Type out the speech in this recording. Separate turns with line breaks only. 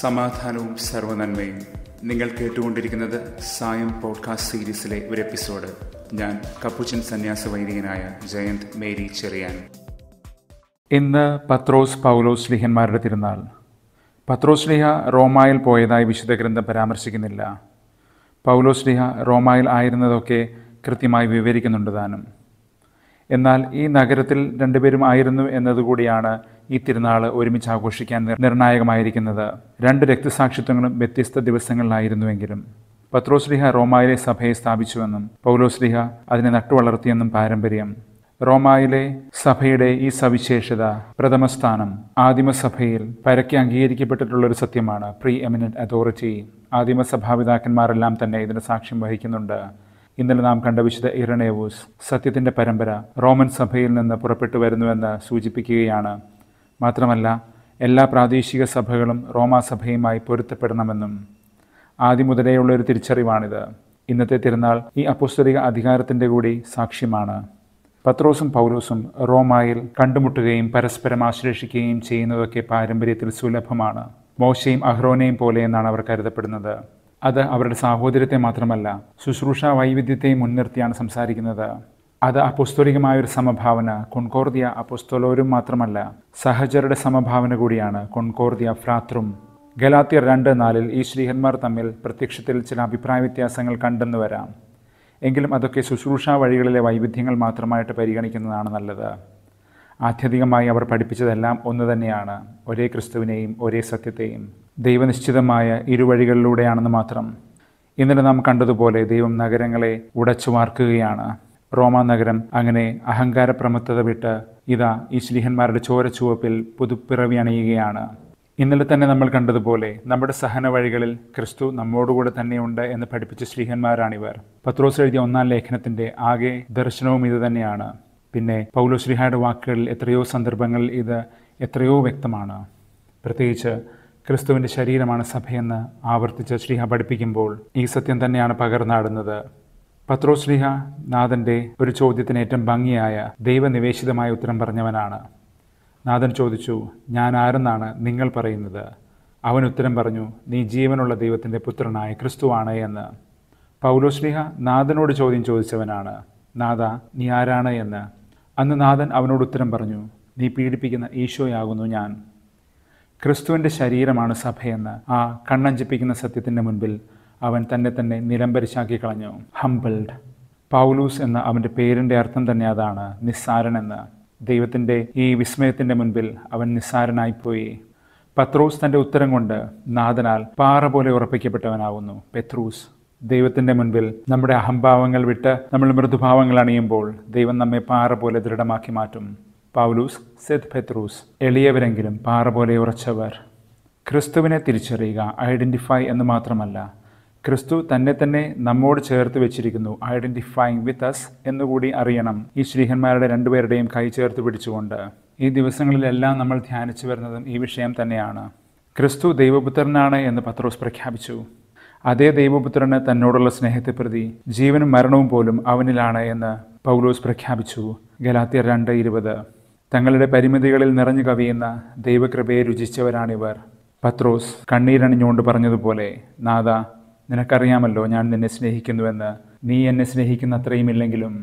സമാധാനവും സർവനന്മയും നിങ്ങൾ കേട്ടുകൊണ്ടിരിക്കുന്നത് സായം പോഡ്കാസ്റ്റ് സീരീസിലെ ഒരു എപ്പിസോഡ് ഞാൻ കപ്പുച്ചൻ സന്യാസ വൈദികനായ ജയന്ത് മേരി ചെറിയാൻ ഇന്ന് പത്രോസ് പൗലോസ് ലിഹന്മാരുടെ തിരുനാൾ പത്രോസ് ലിഹ റോമായിൽ പോയതായി വിശുദ്ധ ഗ്രന്ഥം പരാമർശിക്കുന്നില്ല പൗലോസ് ലിഹ റോമായിൽ ആയിരുന്നതൊക്കെ കൃത്യമായി വിവരിക്കുന്നുണ്ട് താനും എന്നാൽ ഈ നഗരത്തിൽ രണ്ടുപേരും ആയിരുന്നു എന്നതുകൂടിയാണ് ഈ തിരുനാൾ ഒരുമിച്ച് ആഘോഷിക്കാൻ നിർണായകമായിരിക്കുന്നത് രണ്ട് രക്തസാക്ഷിത്വങ്ങളും വ്യത്യസ്ത ദിവസങ്ങളിലായിരുന്നുവെങ്കിലും പത്രോസ്ലിഹ റോമായിലെ സഭയെ സ്ഥാപിച്ചുവെന്നും പൗലോസ്ലിഹ അതിനെ നട്ടുവളർത്തിയെന്നും പാരമ്പര്യം റോമായിലെ സഭയുടെ ഈ സവിശേഷത പ്രഥമസ്ഥാനം ആദിമസഭയിൽ പരക്കെ ഒരു സത്യമാണ് പ്രീ എമിനന്റ് അതോറിറ്റി ആദിമസഭാപിതാക്കന്മാരെല്ലാം തന്നെ ഇതിന് സാക്ഷ്യം വഹിക്കുന്നുണ്ട് ഇന്നലെ നാം കണ്ട വിശുദ്ധ ഇറണേവൂസ് സത്യത്തിന്റെ പരമ്പര റോമൻ സഭയിൽ നിന്ന് പുറപ്പെട്ടു വരുന്നുവെന്ന് സൂചിപ്പിക്കുകയാണ് മാത്രമല്ല എല്ലാ പ്രാദേശിക സഭകളും റോമാസഭയുമായി പൊരുത്തപ്പെടണമെന്നും ആദ്യം മുതലേയുള്ള ഒരു തിരിച്ചറിവാണിത് ഇന്നത്തെ തിരുനാൾ ഈ അപ്പോസ്തലിക അധികാരത്തിൻ്റെ കൂടി സാക്ഷ്യമാണ് പത്രോസും പൗലോസും റോമായിൽ കണ്ടുമുട്ടുകയും പരസ്പരം ആശ്ലേഷിക്കുകയും ചെയ്യുന്നതൊക്കെ പാരമ്പര്യത്തിൽ സുലഭമാണ് മോശയും അഹ്റോനയും പോലെ എന്നാണ് അവർ കരുതപ്പെടുന്നത് അത് അവരുടെ സാഹോദര്യത്തെ മാത്രമല്ല ശുശ്രൂഷ വൈവിധ്യത്തെ മുൻനിർത്തിയാണ് സംസാരിക്കുന്നത് അത് അപ്പോസ്തോലികമായ ഒരു സമഭാവന കൊൺകോർദിയ അപ്പോസ്തോലോരും മാത്രമല്ല സഹചരുടെ സമഭാവന കൂടിയാണ് കൊൺകോർദിയ ഫ്രാത്രും ഗലാത്തിയർ രണ്ട് നാലിൽ ഈ ശ്രീഹന്മാർ തമ്മിൽ പ്രത്യക്ഷത്തിൽ ചില അഭിപ്രായ വ്യത്യാസങ്ങൾ കണ്ടെന്ന് വരാം എങ്കിലും അതൊക്കെ ശുശ്രൂഷാ വഴികളിലെ വൈവിധ്യങ്ങൾ മാത്രമായിട്ട് പരിഗണിക്കുന്നതാണ് നല്ലത് ആത്യധികമായി അവർ പഠിപ്പിച്ചതെല്ലാം ഒന്ന് തന്നെയാണ് ഒരേ ക്രിസ്തുവിനെയും ഒരേ സത്യത്തെയും ദൈവനിശ്ചിതമായ ഇരുവഴികളിലൂടെയാണെന്ന് മാത്രം ഇന്നലെ നാം കണ്ടതുപോലെ ദൈവം നഗരങ്ങളെ ഉടച്ചു വാർക്കുകയാണ് റോമ നഗരം അങ്ങനെ അഹങ്കാരപ്രമത്തത വിട്ട് ഇതാ ഈ ശ്ലീഹന്മാരുടെ ചോരച്ചുവപ്പിൽ പുതുപ്പിറവി അണിയുകയാണ് ഇന്നലെ തന്നെ നമ്മൾ കണ്ടതുപോലെ നമ്മുടെ സഹന വഴികളിൽ ക്രിസ്തു നമ്മോടുകൂടെ തന്നെയുണ്ട് എന്ന് പഠിപ്പിച്ച ശ്രീഹന്മാരാണിവർ പത്രോസ് എഴുതിയ ഒന്നാം ലേഖനത്തിന്റെ ആകെ ദർശനവും ഇത് തന്നെയാണ് പിന്നെ പൗലോ ശ്രീഹായുടെ വാക്കുകളിൽ എത്രയോ സന്ദർഭങ്ങളിൽ ഇത് എത്രയോ വ്യക്തമാണ് പ്രത്യേകിച്ച് ക്രിസ്തുവിൻ്റെ ശരീരമാണ് സഭയെന്ന് ആവർത്തിച്ച് ശ്രീഹ പഠിപ്പിക്കുമ്പോൾ ഈ സത്യം തന്നെയാണ് പകർന്നാടുന്നത് പത്രോസ്ലിഹ നാഥൻ്റെ ഒരു ചോദ്യത്തിന് ഏറ്റവും ഭംഗിയായ ദൈവനിവേശിതമായ ഉത്തരം പറഞ്ഞവനാണ് നാഥൻ ചോദിച്ചു ഞാൻ ആരെന്നാണ് നിങ്ങൾ പറയുന്നത് അവൻ ഉത്തരം പറഞ്ഞു നീ ജീവനുള്ള ദൈവത്തിൻ്റെ പുത്രനായ ക്രിസ്തുവാണ് എന്ന് പൗലോസ്ലിഹ നാഥനോട് ചോദ്യം ചോദിച്ചവനാണ് നാഥ നീ ആരാണ് എന്ന് അന്ന് നാഥൻ അവനോട് ഉത്തരം പറഞ്ഞു നീ പീഡിപ്പിക്കുന്ന ഈശോയാകുന്നു ഞാൻ ക്രിസ്തുവിൻ്റെ ശരീരമാണ് സഭയെന്ന് ആ കണ്ണഞ്ചിപ്പിക്കുന്ന സത്യത്തിൻ്റെ മുൻപിൽ അവൻ തന്നെ തന്നെ നിലംപരിശാക്കി കളഞ്ഞു ഹംബിൾഡ് പൗലൂസ് എന്ന അവൻ്റെ പേരിൻ്റെ അർത്ഥം തന്നെ അതാണ് നിസ്സാരൻ എന്ന് ദൈവത്തിൻ്റെ ഈ വിസ്മയത്തിൻ്റെ മുൻപിൽ അവൻ നിസ്സാരനായിപ്പോയി പത്രോസ് തൻ്റെ ഉത്തരം കൊണ്ട് നാഥനാൽ പാറ പോലെ ഉറപ്പിക്കപ്പെട്ടവനാവുന്നു പെത്രൂസ് ദൈവത്തിൻ്റെ മുൻപിൽ നമ്മുടെ അഹംഭാവങ്ങൾ വിട്ട് നമ്മൾ മൃദുഭാവങ്ങൾ അണിയുമ്പോൾ ദൈവം നമ്മെ പാറ പോലെ ദൃഢമാക്കി മാറ്റും പൗലൂസ് സെത് പെത്രൂസ് എളിയവരെങ്കിലും പാറ പോലെ ഉറച്ചവർ ക്രിസ്തുവിനെ തിരിച്ചറിയുക ഐഡൻറ്റിഫൈ എന്ന് മാത്രമല്ല ക്രിസ്തു തന്നെ തന്നെ നമ്മോട് ചേർത്ത് വെച്ചിരിക്കുന്നു ഐഡൻറ്റിഫൈങ് വിത്ത് അസ് എന്നുകൂടി അറിയണം ഈ ശ്രീഹന്മാരുടെ രണ്ടുപേരുടെയും കൈ ചേർത്ത് പിടിച്ചുകൊണ്ട് ഈ ദിവസങ്ങളിലെല്ലാം നമ്മൾ ധ്യാനിച്ചു വരുന്നതും ഈ വിഷയം തന്നെയാണ് ക്രിസ്തു ദൈവപുത്രനാണ് എന്ന് പത്രോസ് പ്രഖ്യാപിച്ചു അതേ ദൈവപുത്രന് തന്നോടുള്ള സ്നേഹത്തെ പ്രതി ജീവനും മരണവും പോലും അവനിലാണ് എന്ന് പൗലോസ് പ്രഖ്യാപിച്ചു ഗലാത്തിയർ രണ്ട് ഇരുപത് തങ്ങളുടെ പരിമിതികളിൽ നിറഞ്ഞു കവിയുന്ന ദൈവകൃപയെ രുചിച്ചവരാണിവർ പത്രോസ് കണ്ണീരണിഞ്ഞുകൊണ്ട് പറഞ്ഞതുപോലെ നാദ നിനക്കറിയാമല്ലോ ഞാൻ നിന്നെ സ്നേഹിക്കുന്നുവെന്ന് നീ എന്നെ സ്നേഹിക്കുന്ന അത്രയുമില്ലെങ്കിലും